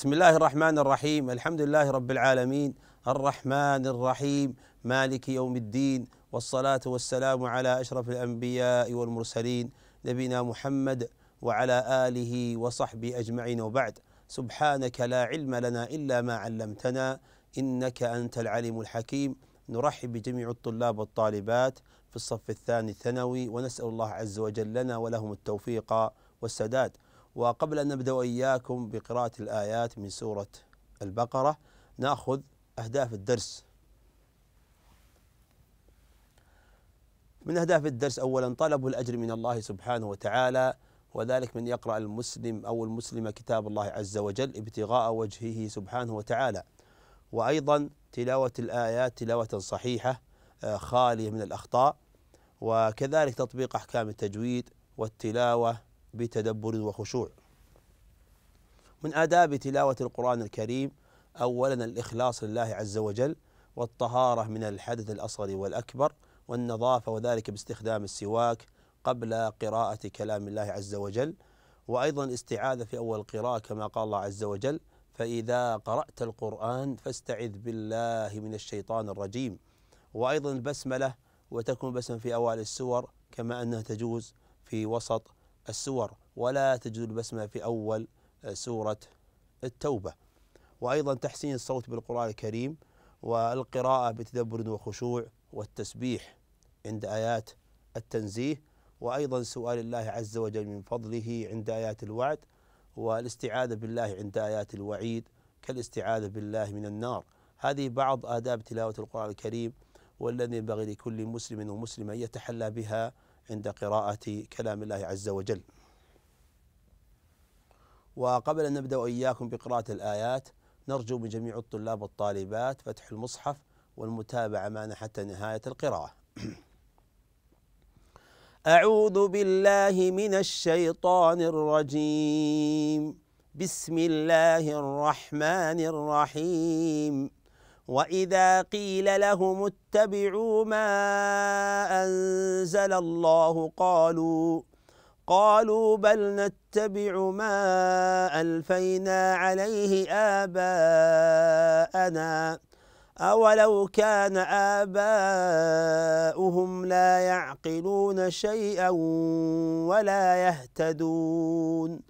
بسم الله الرحمن الرحيم الحمد لله رب العالمين الرحمن الرحيم مالك يوم الدين والصلاة والسلام على أشرف الأنبياء والمرسلين نبينا محمد وعلى آله وصحبه أجمعين وبعد سبحانك لا علم لنا إلا ما علمتنا إنك أنت العليم الحكيم نرحب بجميع الطلاب والطالبات في الصف الثاني الثانوي ونسأل الله عز وجل لنا ولهم التوفيق والسداد وقبل أن نبدأ وإياكم بقراءة الآيات من سورة البقرة نأخذ أهداف الدرس من أهداف الدرس أولا طلب الأجر من الله سبحانه وتعالى وذلك من يقرأ المسلم أو المسلمة كتاب الله عز وجل ابتغاء وجهه سبحانه وتعالى وأيضا تلاوة الآيات تلاوة صحيحة آه، خالية من الأخطاء وكذلك تطبيق أحكام التجويد والتلاوة بتدبر وخشوع من آداب تلاوة القرآن الكريم أولا الإخلاص لله عز وجل والطهارة من الحدث الأصغر والأكبر والنظافة وذلك باستخدام السواك قبل قراءة كلام الله عز وجل وأيضا الاستعاذة في أول القراءة كما قال الله عز وجل فإذا قرأت القرآن فاستعذ بالله من الشيطان الرجيم وأيضا البسملة وتكون بسم في أوائل السور كما أنها تجوز في وسط السور ولا تجد البسمة في أول آه، سورة التوبة وأيضا تحسين الصوت بالقرآن الكريم والقراءة بتدبر وخشوع والتسبيح عند آيات التنزيه وأيضا سؤال الله عز وجل من فضله عند آيات الوعد والاستعاذة بالله عند آيات الوعيد كالاستعاذة بالله من النار هذه بعض آداب تلاوة القرآن الكريم والذي ينبغي لكل مسلم ومسلمة أن يتحلى بها عند قراءة كلام الله عز وجل وقبل أن نبدأ إياكم بقراءة الآيات نرجو من جميع الطلاب والطالبات فتح المصحف والمتابعة معنا حتى نهاية القراءة أعوذ بالله من الشيطان الرجيم بسم الله الرحمن الرحيم وإذا قيل لهم اتبعوا ما أنزل الله قالوا قالوا بل نتبع ما ألفينا عليه آباءنا أولو كان آباؤهم لا يعقلون شيئا ولا يهتدون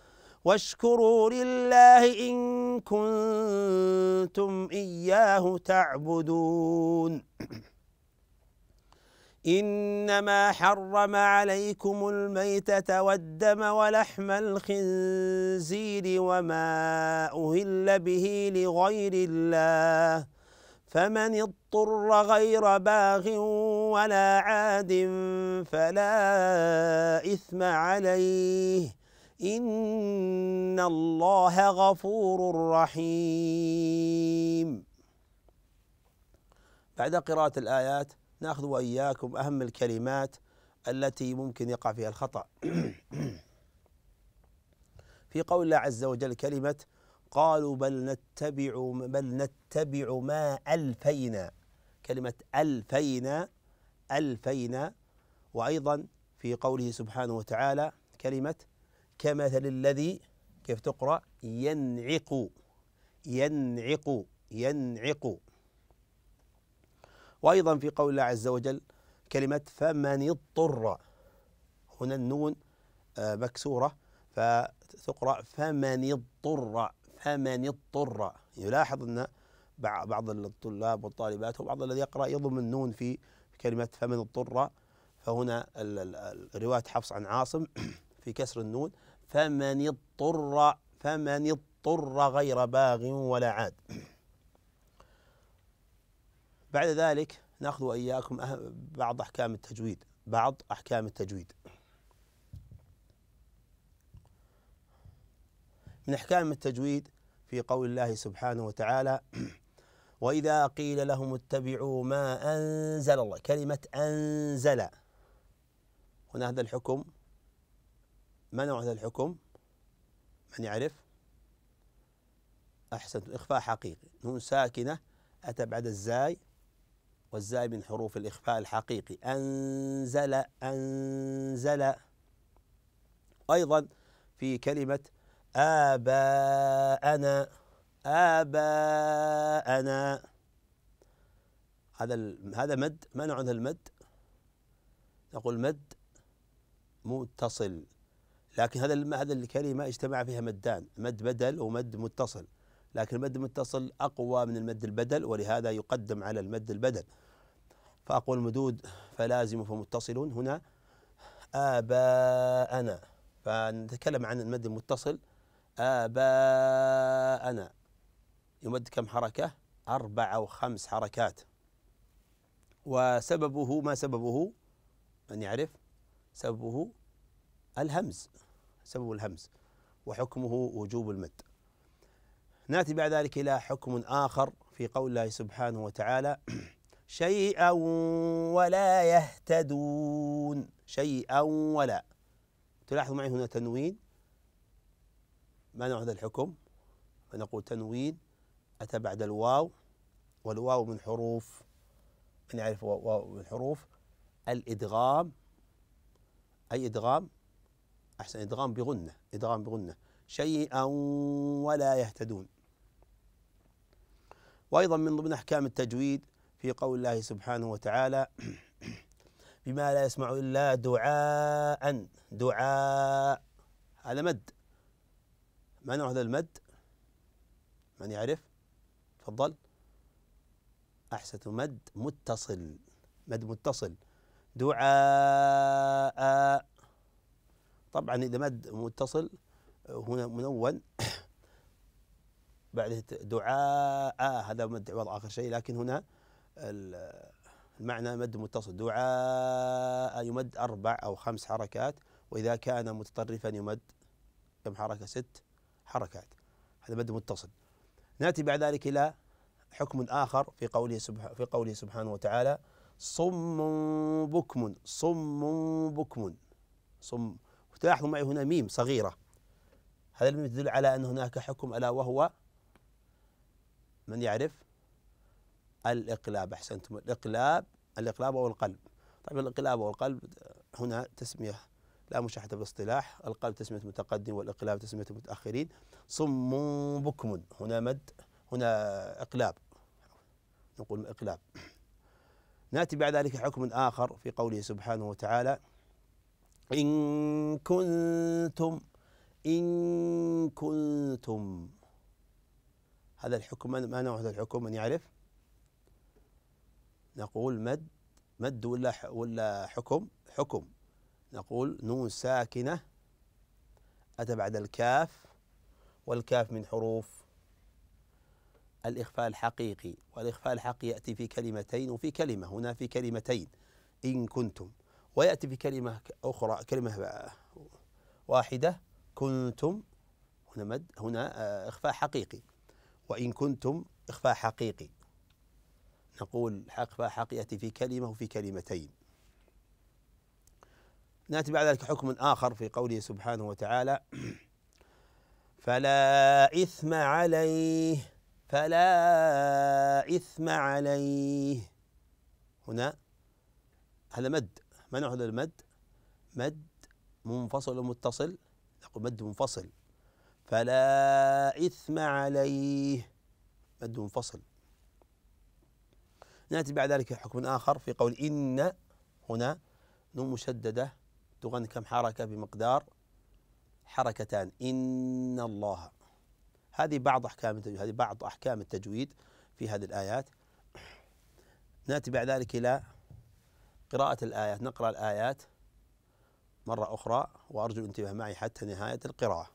واشكروا لله إن كنتم إياه تعبدون إنما حرم عليكم الميتة والدم ولحم الخنزير وما أهل به لغير الله فمن اضطر غير باغ ولا عاد فلا إثم عليه إن الله غفور رحيم بعد قراءة الآيات ناخذ وإياكم أهم الكلمات التي ممكن يقع فيها الخطأ في قول الله عز وجل كلمة قالوا بل نتبع بل نتبع ما ألفينا كلمة ألفينا ألفينا وأيضا في قوله سبحانه وتعالى كلمة كمثل الذي كيف تقرأ ينعق ينعق ينعق وأيضا في قول الله عز وجل كلمة فمن اضطر هنا النون آه، مكسورة فتقرأ فمن اضطر فمن اضطر يلاحظ أن بعض الطلاب والطالبات وبعض الذي يقرأ يضم النون في كلمة فمن اضطر فهنا رواية حفص عن عاصم في كسر النون فمن اضطر فمن اضطر غير باغ ولا عاد بعد ذلك ناخذ وإياكم أه، بعض أحكام التجويد بعض أحكام التجويد من أحكام التجويد في قول الله سبحانه وتعالى وإذا قيل لهم اتبعوا ما أنزل الله كلمة أنزل هنا هذا الحكم ما نوع هذا الحكم من يعرف أحسنت إخفاء حقيقي نون ساكنة أتى بعد الزاي والزاي من حروف الإخفاء الحقيقي أنزل أنزل أيضا في كلمة آباءنا آباءنا هذا هذا مد ما نوع هذا المد؟ نقول مد متصل لكن هذا هذا الكلمة اجتمع فيها مدان مد بدل ومد متصل لكن المد المتصل أقوى من المد البدل ولهذا يقدم على المد البدل فأقوى المدود فلازم فمتصل هنا آباءنا فنتكلم عن المد المتصل آباءنا يمد كم حركة أربع أو خمس حركات وسببه ما سببه من يعرف سببه الهمز سبب الهمز وحكمه وجوب المد ناتي بعد ذلك إلى حكم آخر في قول الله سبحانه وتعالى شيئا ولا يهتدون شيئا ولا تلاحظوا معي هنا تنوين ما نوع هذا الحكم فنقول تنوين أتى بعد الواو والواو من حروف نعرف واو من حروف الإدغام أي إدغام أحسن إدغام بغنة إدغام بغنة شيئا ولا يهتدون وأيضا من ضمن أحكام التجويد في قول الله سبحانه وتعالى بما لا يسمع إلا دعاء دعاء هذا مد ما نوع هذا المد من يعرف تفضل أحسن مد متصل مد متصل دعاء طبعا إذا مد متصل هنا منون بعد دعاء هذا مد عوض آخر شيء لكن هنا المعنى مد متصل دعاء يمد أربع أو خمس حركات وإذا كان متطرفا يمد كم حركة ست حركات هذا مد متصل ناتي بعد ذلك إلى حكم آخر في قوله سبحانه في قوله سبحانه وتعالى صم بكم صم بكم صم تلاحظوا معي هنا ميم صغيرة هذا الميم تدل على أن هناك حكم ألا وهو من يعرف الإقلاب أحسنتم الإقلاب الإقلاب أو القلب طبعا الإقلاب أو القلب هنا تسمية لا مشاحة بالاصطلاح القلب تسمية متقدم والإقلاب تسمية متأخرين صم بكم هنا مد هنا إقلاب نقول إقلاب نأتي بعد ذلك حكم آخر في قوله سبحانه وتعالى إن كنتم إن كنتم هذا الحكم ما نوع هذا الحكم من يعرف؟ نقول مد مد ولا ولا حكم؟ حكم نقول نون ساكنة أتى بعد الكاف والكاف من حروف الإخفاء الحقيقي والإخفاء الحقيقي يأتي في كلمتين وفي كلمة هنا في كلمتين إن كنتم ويأتي بكلمة أخرى كلمة واحدة كنتم هنا مد هنا آه، إخفاء حقيقي وإن كنتم إخفاء حقيقي نقول إخفاء حقيقي يأتي في كلمة وفي كلمتين نأتي بعد ذلك حكم آخر في قوله سبحانه وتعالى فلا إثم عليه فلا إثم عليه هنا هذا مد منع المد مد منفصل ومتصل نقول مد منفصل فلا إثم عليه مد منفصل نأتي بعد ذلك حكم آخر في قول إن هنا نون مشددة تغن كم حركة بمقدار حركتان إن الله هذه بعض أحكام التجويد هذه بعض أحكام التجويد في هذه الآيات نأتي بعد ذلك إلى قراءة الآيات نقرأ الآيات مرة أخرى وأرجو الانتباه معي حتى نهاية القراءة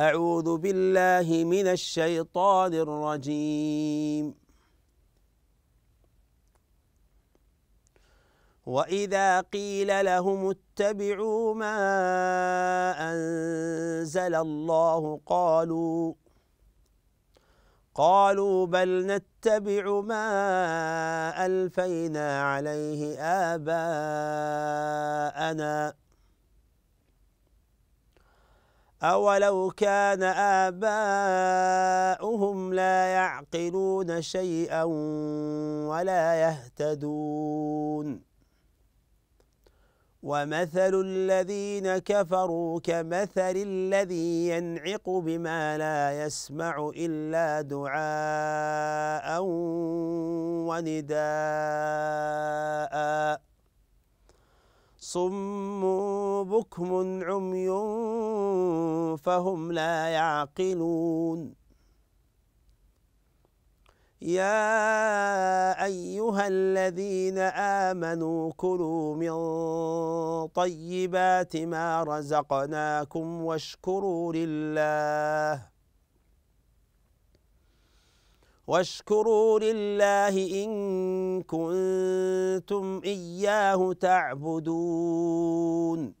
أعوذ بالله من الشيطان الرجيم وإذا قيل لهم اتبعوا ما أنزل الله قالوا قالوا بل نتبع ما ألفينا عليه آباءنا أولو كان آباؤهم لا يعقلون شيئا ولا يهتدون ومثل الذين كفروا كمثل الذي ينعق بما لا يسمع إلا دعاء ونداء صم بكم عمي فهم لا يعقلون يا أيها الذين آمنوا كلوا من طيبات ما رزقناكم واشكروا لله واشكروا لله إن كنتم إياه تعبدون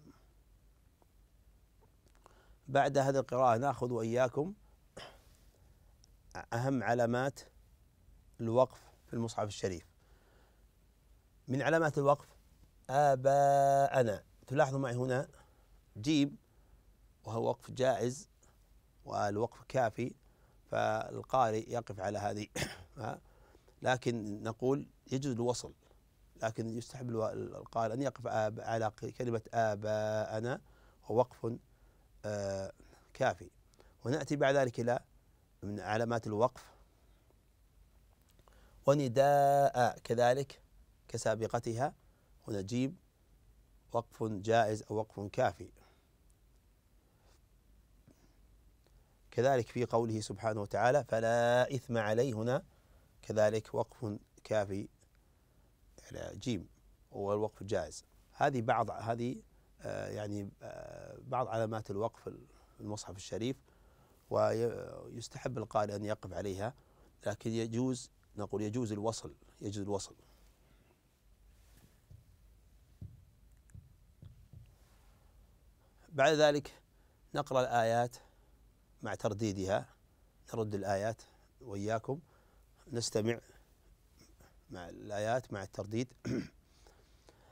بعد هذه القراءة ناخذ وإياكم أهم علامات الوقف في المصحف الشريف من علامات الوقف آباءنا تلاحظوا معي هنا جيم وهو وقف جائز والوقف كافي فالقارئ يقف على هذه لكن نقول يجوز الوصل لكن يستحب القارئ أن يقف على كلمة آباءنا ووقف كافي ونأتي بعد ذلك إلى من علامات الوقف ونداء كذلك كسابقتها ونجيب وقف جائز أو وقف كافي كذلك في قوله سبحانه وتعالى فلا إثم عليه هنا كذلك وقف كافي على يعني جيم هو الوقف الجائز هذه بعض هذه آه، يعني آه، بعض علامات الوقف المصحف الشريف ويستحب القارئ أن يقف عليها لكن يجوز نقول يجوز الوصل يجوز الوصل بعد ذلك نقرأ الآيات مع ترديدها نرد الآيات وإياكم نستمع مع الآيات مع الترديد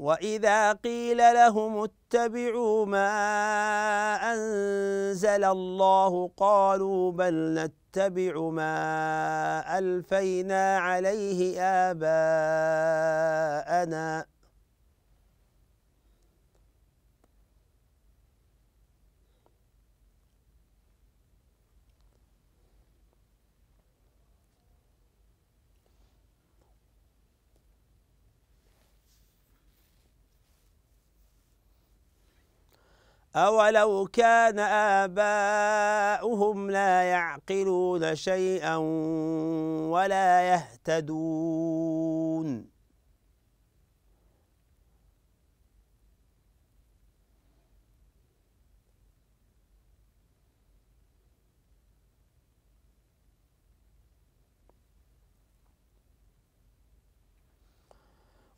وإذا قيل لهم اتبعوا ما أنزل الله قالوا بل نتبع ما ألفينا عليه آباءنا أولو كان آباؤهم لا يعقلون شيئا ولا يهتدون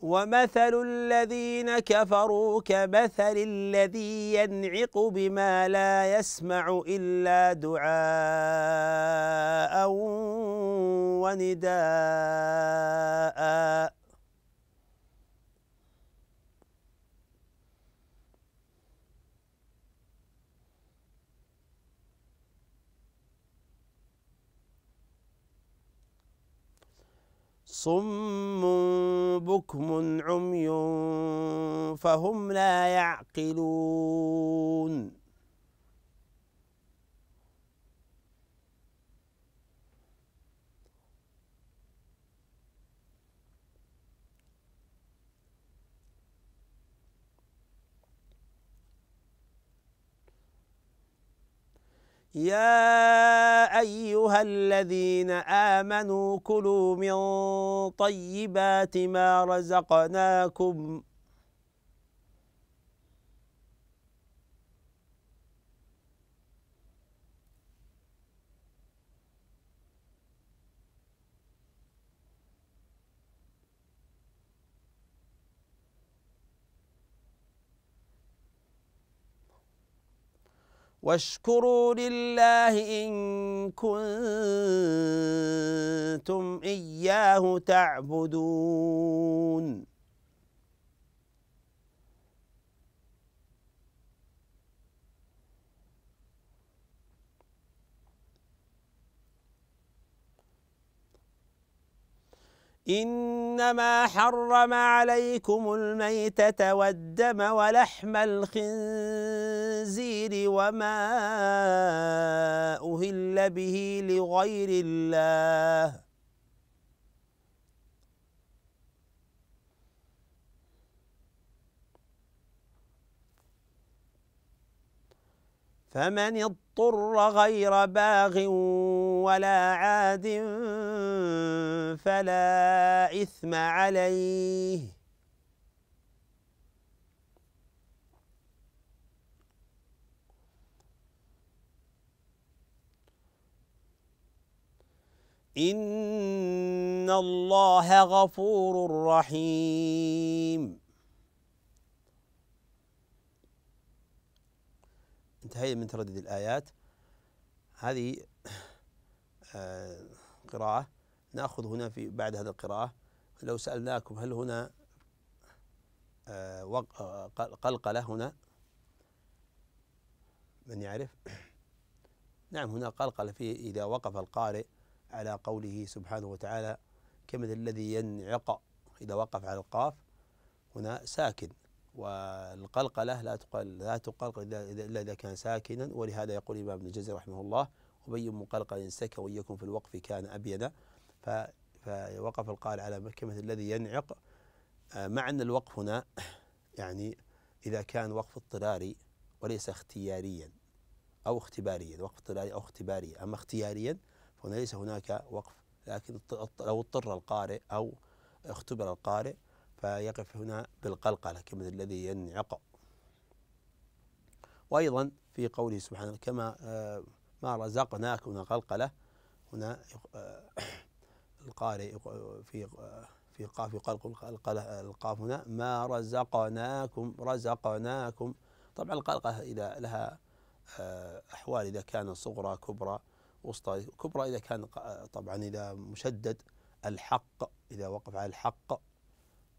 ومثل الذين كفروا كمثل الذي ينعق بما لا يسمع إلا دعاء ونداء صم بكم عمي فهم لا يعقلون يا أيها الذين آمنوا كلوا من طيبات ما رزقناكم واشكروا لله إن كنتم إياه تعبدون إنما حرم عليكم الميتة والدم ولحم الخنزير وما أهل به لغير الله فمن اضطر غير باغ ولا عاد فلا إثم عليه إن الله غفور رحيم انتهينا من تردد الآيات هذه آه، قراءة نأخذ هنا في بعد هذه القراءة لو سألناكم هل هنا آه، قلقلة هنا من يعرف نعم هنا قلقلة في إذا وقف القارئ على قوله سبحانه وتعالى كمثل الذي ينعق إذا وقف على القاف هنا ساكن والقلقلة لا تقال لا تقال إلا إذا كان ساكنا ولهذا يقول الإمام ابن الجزري رحمه الله وبين ان سكى وإياكم في الوقف كان أبين فوقف القارئ على مكة الذي ينعق آه، مع أن الوقف هنا يعني إذا كان وقف اضطراري وليس اختياريا أو اختباريا وقف اضطراري أو اختباري أما اختياريا فهنا ليس هناك وقف لكن لو اضطر القارئ أو اختبر القارئ فيقف هنا بالقلقلة كمن الذي ينعق وأيضا في قوله سبحانه كما آه، ما رزقناك من قلقلة هنا آه، القارئ في آه، في قاف قلق القاف هنا ما رزقناكم رزقناكم طبعا القلقة إذا لها أحوال إذا كان صغرى كبرى وسطى كبرى إذا كان طبعا إذا مشدد الحق إذا وقف على الحق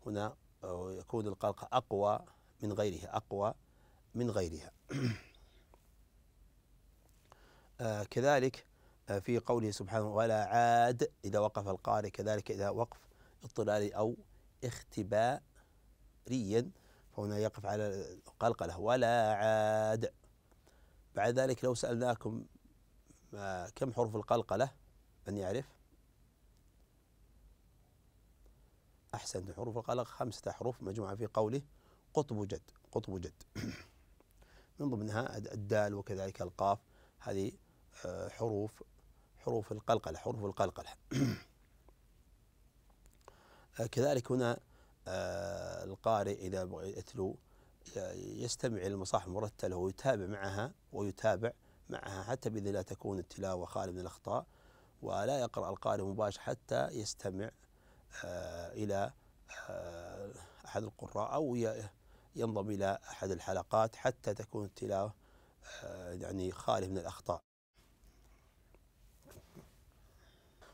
هنا يكون القلق أقوى من غيرها أقوى من غيرها آه كذلك آه في قوله سبحانه ولا عاد إذا وقف القارئ كذلك إذا وقف اضطلالي أو اختباريا فهنا يقف على له ولا عاد بعد ذلك لو سألناكم آه كم حروف القلقلة من يعرف؟ أحسن حروف القلق خمسة حروف مجموعة في قوله قطب جد قطب جد من ضمنها الدال وكذلك القاف هذه آه، حروف حروف القلقلة حروف القلقلة آه، كذلك هنا آه، القارئ إذا يتلو يستمع إلى المصاحف المرتلة ويتابع معها ويتابع معها حتى بإذن الله تكون التلاوة خالية من الأخطاء ولا يقرأ القارئ مباشرة حتى يستمع آه، إلى آه، أحد القراء أو ينضم إلى أحد الحلقات حتى تكون التلاوة آه، يعني خالية من الأخطاء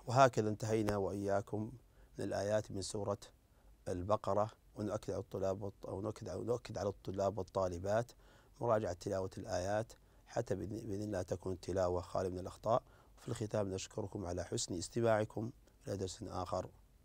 وهكذا انتهينا وإياكم من الآيات من سورة البقرة ونؤكد على الطلاب ونؤكد على الطلاب والطالبات مراجعة تلاوة الآيات حتى بإذن الله تكون التلاوة خالية من الأخطاء في الختام نشكركم على حسن استماعكم إلى درس آخر